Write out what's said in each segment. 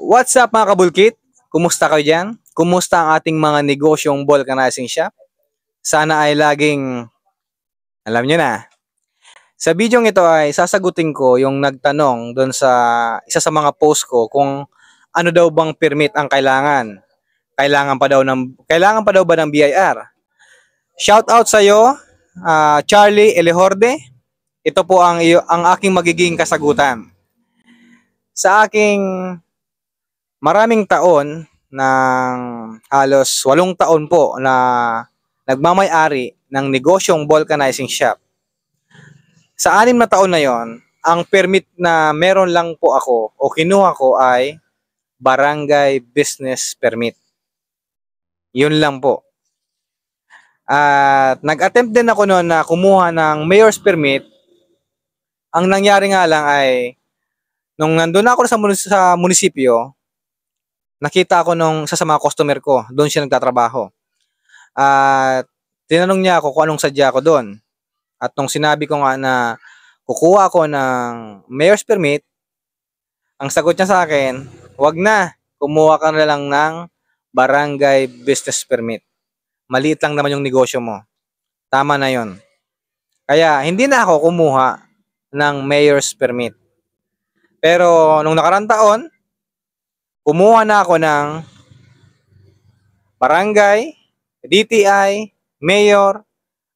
What's up mga kabulkit? Kumusta kayo dyan? Kumusta ang ating mga negosyong vulcanizing shop? Sana ay laging alam nyo na. Sa video ito ay sasagutin ko yung nagtanong doon sa isa sa mga post ko kung ano daw bang permit ang kailangan. Kailangan pa daw ng kailangan pa daw ba ng BIR? Shout out sa iyo, uh, ah, Charlie Elehorde. Ito po ang ang aking magiging kasagutan. Sa aking maraming taon ng halos walong taon po na nagmamay-ari ng negosyong vulcanizing shop. Sa anim na taon na yon, ang permit na meron lang po ako o kinuha ko ay barangay business permit. Yun lang po. At nag-attempt din ako noon na kumuha ng mayor's permit. Ang nangyari nga lang ay nung nandun ako sa munisipyo, nakita ako nung isa sa mga customer ko, doon siya nagtatrabaho. At tinanong niya ako kung anong sadya ko doon. At nung sinabi ko nga na kukuha ako ng mayor's permit, ang sagot niya sa akin, wag na, kumuha ka na lang ng barangay business permit. Maliit lang naman yung negosyo mo. Tama na yon. Kaya hindi na ako kumuha ng mayor's permit. Pero nung nakarang taon, kumuha na ako ng barangay, DTI, mayor,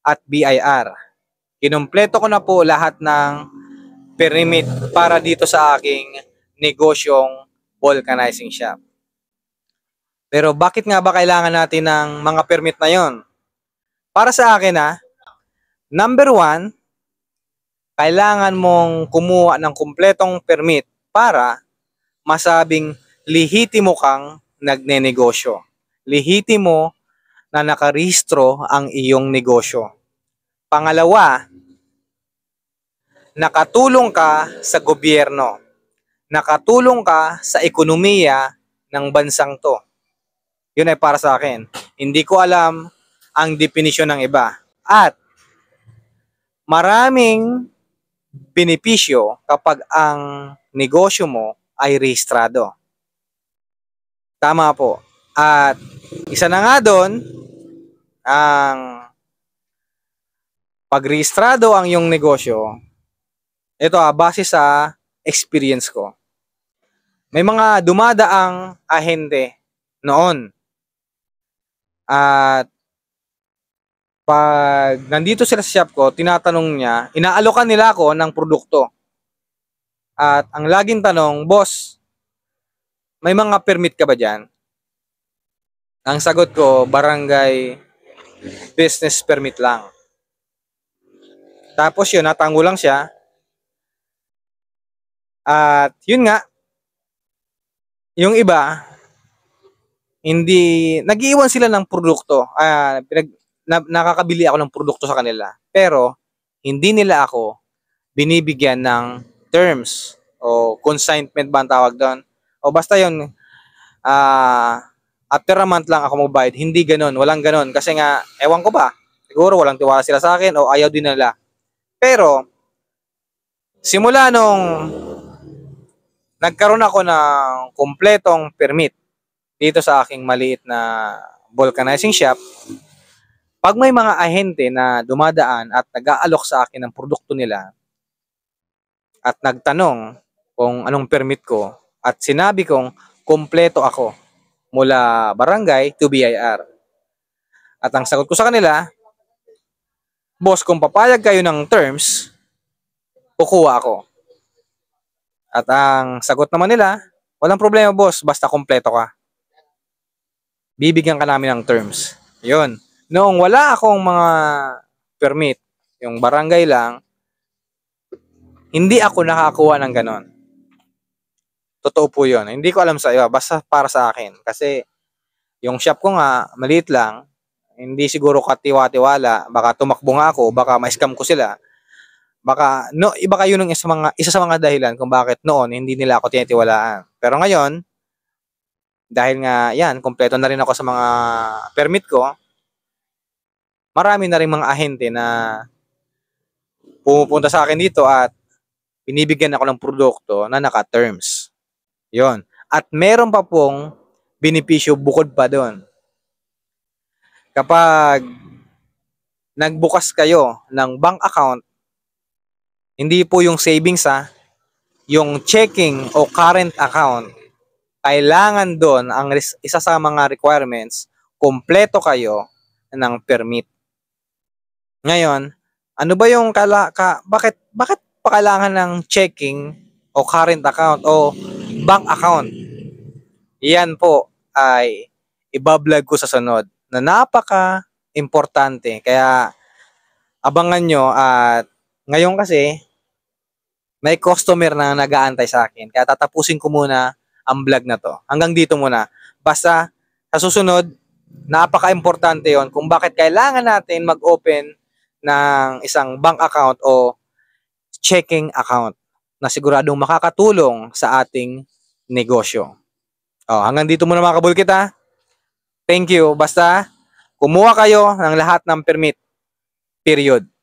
at BIR. Kinumpleto ko na po lahat ng permit para dito sa aking negosyong vulcanizing shop. Pero bakit nga ba kailangan natin ng mga permit na yon? Para sa akin ha, ah, number one, kailangan mong kumuha ng kumpletong permit para masabing lihitimo kang nagnenegosyo. Lihitimo na nakarehistro ang iyong negosyo. Pangalawa, nakatulong ka sa gobyerno. Nakatulong ka sa ekonomiya ng bansang to. Yun ay para sa akin. Hindi ko alam ang definisyon ng iba. At maraming benepisyo kapag ang negosyo mo ay rehistrado. Tama po. At isa na nga doon, ang pagrehistrado ang yung negosyo, ito ah, base sa experience ko. May mga dumadaang ahente noon. At pag nandito sila sa shop ko, tinatanong niya, inaalokan nila ako ng produkto. At ang laging tanong, boss, may mga permit ka ba dyan? Ang sagot ko, barangay business permit lang. Tapos yun, natango lang siya. At yun nga, yung iba, hindi, nag-iwan sila ng produkto. Uh, pinag, na, nakakabili ako ng produkto sa kanila. Pero, hindi nila ako binibigyan ng terms o consignment ba ang tawag doon? O basta yun, uh, after a month lang ako magbayad. Hindi ganun, walang ganun. Kasi nga, ewan ko ba, siguro walang tiwala sila sa akin o ayaw din nila. Pero, simula nung nagkaroon ako ng kumpletong permit dito sa aking maliit na vulcanizing shop, pag may mga ahente na dumadaan at nag-aalok sa akin ng produkto nila at nagtanong kung anong permit ko, at sinabi kong kumpleto ako mula barangay to BIR. At ang sagot ko sa kanila, boss kung papayag kayo ng terms, kukuha ako. At ang sagot naman nila, walang problema boss, basta kumpleto ka. Bibigyan ka namin ng terms. Yun. Noong wala akong mga permit, yung barangay lang, hindi ako nakakuha ng ganon. Totoo po yun. Hindi ko alam sa iba, basta para sa akin. Kasi yung shop ko nga, maliit lang, hindi siguro katiwa-tiwala, baka tumakbo nga ako, baka ma-scam ko sila. Baka, no, iba kayo ng isa, mga, isa sa mga dahilan kung bakit noon hindi nila ako tinitiwalaan. Pero ngayon, dahil nga yan, kompleto na rin ako sa mga permit ko, marami na rin mga ahente na pumupunta sa akin dito at binibigyan ako ng produkto na naka-terms. Yon. At meron pa pong benepisyo bukod pa doon. Kapag nagbukas kayo ng bank account, hindi po yung savings ha, yung checking o current account, kailangan doon ang isa sa mga requirements, kumpleto kayo ng permit. Ngayon, ano ba yung kala, ka, bakit bakit pa kailangan ng checking o current account o bank account. Yan po ay ibablog ko sa sunod na napaka importante. Kaya abangan nyo at ngayon kasi may customer na nag-aantay sa akin. Kaya tatapusin ko muna ang vlog na to. Hanggang dito muna. Basta sa susunod, napaka-importante yon kung bakit kailangan natin mag-open ng isang bank account o checking account na siguradong makakatulong sa ating negosyo. Oh, hanggang dito muna mga kabulkit ha. Thank you. Basta, kumuha kayo ng lahat ng permit. Period.